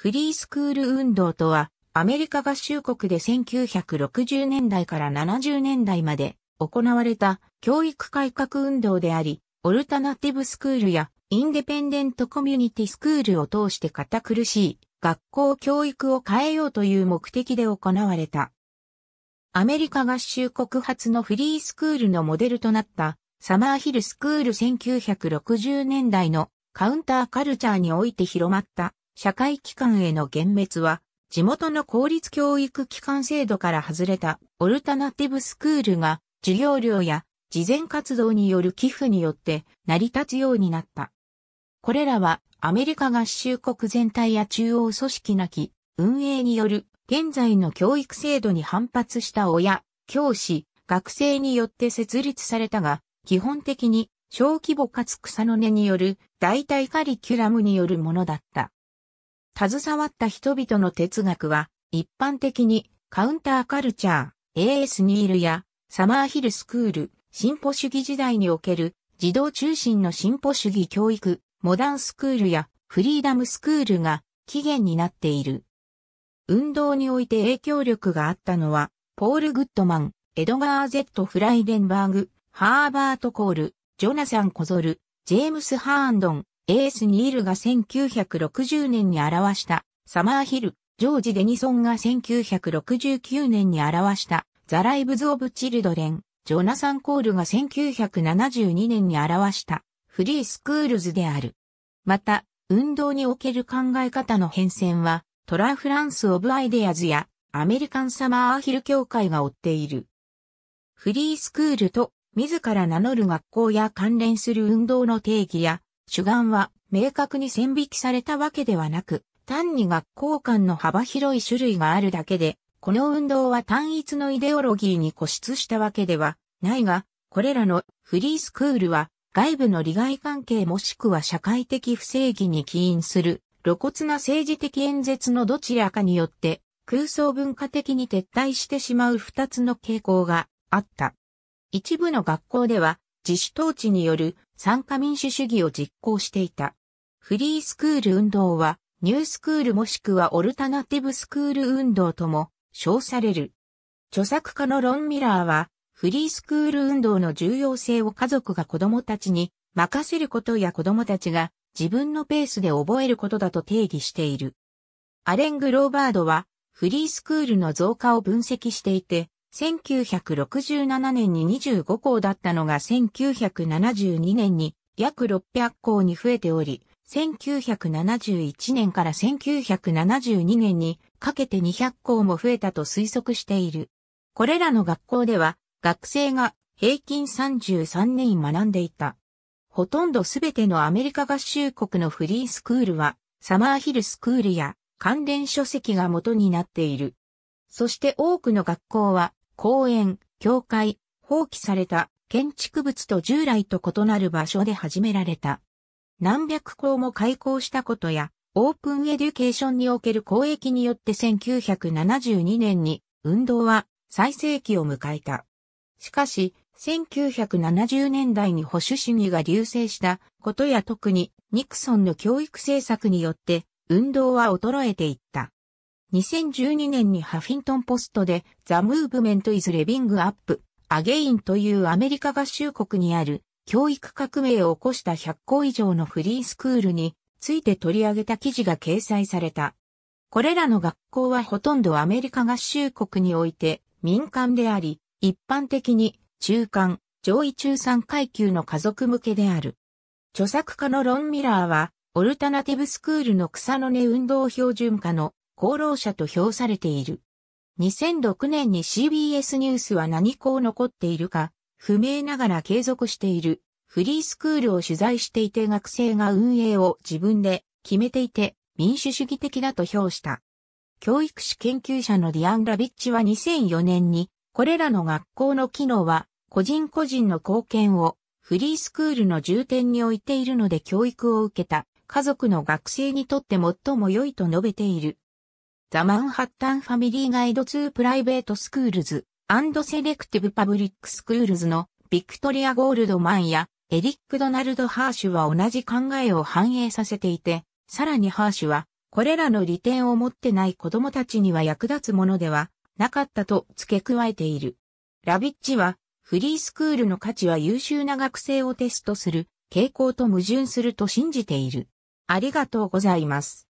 フリースクール運動とは、アメリカ合衆国で1960年代から70年代まで行われた教育改革運動であり、オルタナティブスクールやインデペンデントコミュニティスクールを通して堅苦しい学校教育を変えようという目的で行われた。アメリカ合衆国発のフリースクールのモデルとなったサマーヒルスクール1960年代のカウンターカルチャーにおいて広まった社会機関への幻滅は、地元の公立教育機関制度から外れたオルタナティブスクールが授業料や慈善活動による寄付によって成り立つようになった。これらはアメリカ合衆国全体や中央組織なき運営による現在の教育制度に反発した親、教師、学生によって設立されたが、基本的に小規模かつ草の根による代替カリキュラムによるものだった。携わった人々の哲学は、一般的にカウンターカルチャー、AS ニールやサマーヒルスクール、進歩主義時代における児童中心の進歩主義教育、モダンスクールやフリーダムスクールが起源になっている。運動において影響力があったのは、ポール・グッドマン、エドガー・ゼット・フライデンバーグ、ハーバート・コール、ジョナサン・コゾル、ジェームス・ハーンドン、エース・ニールが1960年に表したサマーヒル、ジョージ・デニソンが1969年に表したザ・ライブズ・オブ・チルドレン、ジョナサン・コールが1972年に表したフリースクールズである。また、運動における考え方の変遷は、トラ・フランス・オブ・アイデアズやアメリカン・サマーヒル協会が追っている。フリースクールと自ら名乗る学校や関連する運動の定義や主眼は明確に線引きされたわけではなく、単に学校間の幅広い種類があるだけで、この運動は単一のイデオロギーに固執したわけではないが、これらのフリースクールは外部の利害関係もしくは社会的不正義に起因する露骨な政治的演説のどちらかによって空想文化的に撤退してしまう二つの傾向があった。一部の学校では自主統治による参加民主主義を実行していた。フリースクール運動は、ニュースクールもしくはオルタナティブスクール運動とも称される。著作家のロン・ミラーは、フリースクール運動の重要性を家族が子供たちに任せることや子供たちが自分のペースで覚えることだと定義している。アレン・グローバードは、フリースクールの増加を分析していて、1967年に25校だったのが1972年に約600校に増えており、1971年から1972年にかけて200校も増えたと推測している。これらの学校では学生が平均33年学んでいた。ほとんどすべてのアメリカ合衆国のフリースクールはサマーヒルスクールや関連書籍が元になっている。そして多くの学校は公園、教会、放棄された建築物と従来と異なる場所で始められた。何百校も開校したことや、オープンエデュケーションにおける公益によって1972年に運動は最盛期を迎えた。しかし、1970年代に保守主義が流星したことや特にニクソンの教育政策によって運動は衰えていった。2012年にハフィントンポストで、ザ・ムーブメント・イズ・レビング・アップ、アゲインというアメリカ合衆国にある、教育革命を起こした100校以上のフリースクールについて取り上げた記事が掲載された。これらの学校はほとんどアメリカ合衆国において民間であり、一般的に中間、上位中産階級の家族向けである。著作家のロン・ミラーは、オルタナティブスクールの草の根運動標準化の功労者と評されている。2006年に CBS ニュースは何校残っているか、不明ながら継続している、フリースクールを取材していて学生が運営を自分で決めていて、民主主義的だと評した。教育史研究者のディアン・ラビッチは2004年に、これらの学校の機能は、個人個人の貢献を、フリースクールの重点に置いているので教育を受けた、家族の学生にとって最も良いと述べている。ザ・マンハッタン・ファミリー・ガイド・ツー・プライベート・スクールズ、アンド・セレクティブ・パブリック・スクールズのビクトリア・ゴールドマンやエリック・ドナルド・ハーシュは同じ考えを反映させていて、さらにハーシュは、これらの利点を持ってない子供たちには役立つものではなかったと付け加えている。ラビッチは、フリースクールの価値は優秀な学生をテストする傾向と矛盾すると信じている。ありがとうございます。